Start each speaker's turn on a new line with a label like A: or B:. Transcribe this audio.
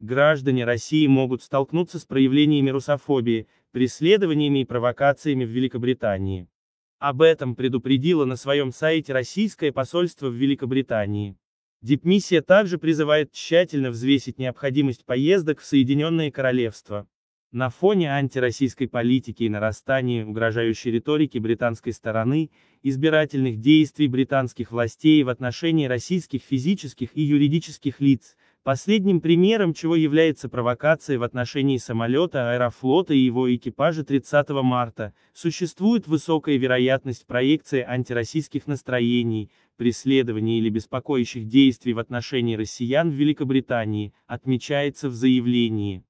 A: Граждане России могут столкнуться с проявлениями русофобии, преследованиями и провокациями в Великобритании. Об этом предупредило на своем сайте российское посольство в Великобритании. Дипмиссия также призывает тщательно взвесить необходимость поездок в Соединенное Королевство. На фоне антироссийской политики и нарастания угрожающей риторики британской стороны, избирательных действий британских властей в отношении российских физических и юридических лиц, Последним примером чего является провокация в отношении самолета Аэрофлота и его экипажа 30 марта, существует высокая вероятность проекции антироссийских настроений, преследований или беспокоящих действий в отношении россиян в Великобритании, отмечается в заявлении.